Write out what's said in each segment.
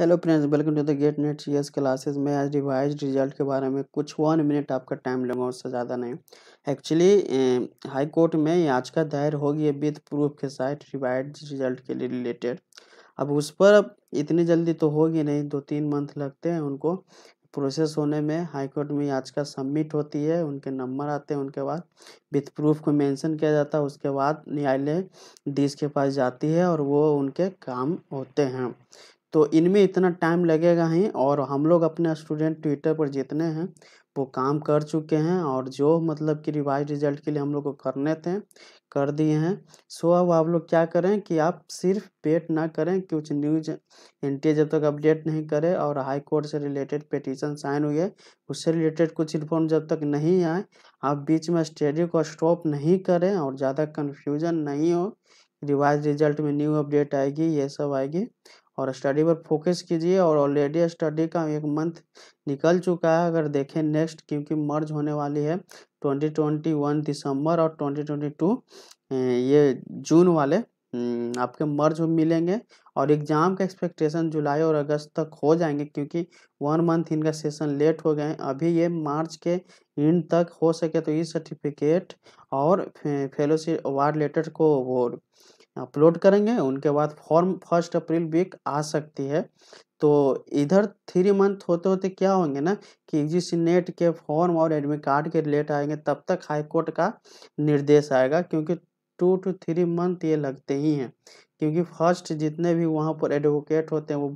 hello friends welcome to the GATE NET C S classes में आज revise result के बारे में कुछ वन मिनट आपका टाइम लूँगा उससे ज़्यादा नहीं एक्चुअली हाई कोर्ट में का दायर होगी विद प्रूफ के साथ रिवाइज रिजल्ट के लिए रिलेटेड अब उस पर अब इतनी जल्दी तो होगी नहीं दो तीन मंथ लगते हैं उनको प्रोसेस होने में हाई कोर्ट में का सबमिट होती है उनके नंबर आते हैं उनके बाद विथ प्रूफ को मेंशन किया जाता है उसके बाद न्यायालय डीस के पास जाती है और वो उनके काम होते हैं तो इनमें इतना टाइम लगेगा ही और हम लोग अपने स्टूडेंट ट्विटर पर जितने हैं वो काम कर चुके हैं और जो मतलब कि रिवाइज रिजल्ट के लिए हम लोग को करने थे कर दिए हैं सो अब आप लोग क्या करें कि आप सिर्फ वेट ना करें कुछ न्यूज एन जब तक अपडेट नहीं करे और हाई कोर्ट से रिलेटेड पिटीशन साइन हुई है उससे रिलेटेड कुछ इन्फॉर्म जब तक नहीं आए आप बीच में स्टडी को स्टॉप नहीं करें और ज़्यादा कन्फ्यूजन नहीं हो रिवाइज रिजल्ट में न्यू अपडेट आएगी ये सब आएगी और स्टडी पर फोकस कीजिए और ऑलरेडी स्टडी का एक मंथ निकल चुका है अगर देखें नेक्स्ट क्योंकि मर्ज होने वाली है ट्वेंटी ट्वेंटी वन दिसंबर और ट्वेंटी ट्वेंटी टू ये जून वाले हम्म, आपके मर्ज मिलेंगे और एग्ज़ाम का एक्सपेक्टेशन जुलाई और अगस्त तक हो जाएंगे क्योंकि वन मंथ इनका सेशन लेट हो गए अभी ये मार्च के एंड तक हो सके तो ई सर्टिफिकेट और फेलोशिप अवार्ड लेटर को वो अपलोड करेंगे उनके बाद फॉर्म फर्स्ट अप्रैल वीक आ सकती है तो इधर थ्री मंथ होते होते क्या होंगे ना कि जिस नेट के फॉर्म और एडमिट कार्ड के रिलेट आएंगे तब तक हाई कोर्ट का निर्देश आएगा क्योंकि टू टू थ्री मंथ ये लगते ही हैं क्योंकि फर्स्ट जितने भी वहाँ पर एडवोकेट होते हैं वो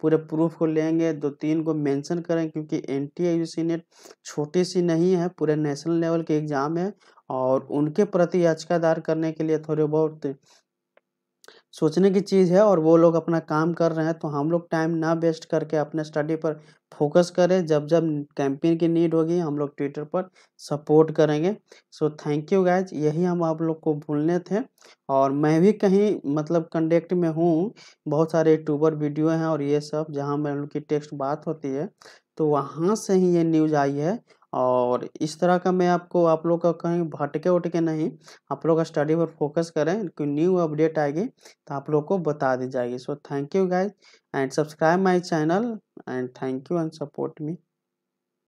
पूरे प्रूफ को लेंगे दो तीन को मेंशन करें क्योंकि एन टी नेट छोटी सी नहीं है पूरे नेशनल लेवल के एग्ज़ाम है और उनके प्रति याचिका दायर करने के लिए थोड़े बहुत सोचने की चीज़ है और वो लोग अपना काम कर रहे हैं तो हम लोग टाइम ना वेस्ट करके अपने स्टडी पर फोकस करें जब जब कैंपेन की नीड होगी हम लोग ट्विटर पर सपोर्ट करेंगे सो थैंक यू गाइज यही हम आप लोग को भूलने थे और मैं भी कहीं मतलब कंडक्ट में हूँ बहुत सारे यूट्यूबर वीडियो हैं और ये सब जहाँ मैं उनकी टेक्स्ट बात होती है तो वहाँ से ही ये न्यूज़ आई है और इस तरह का मैं आपको आप लोग का कहीं भटके उटके नहीं आप लोग का स्टडी पर फोकस करें कोई न्यू अपडेट आएगी तो आप लोग को बता दी जाएगी so thank you guys and subscribe my channel and thank you and support me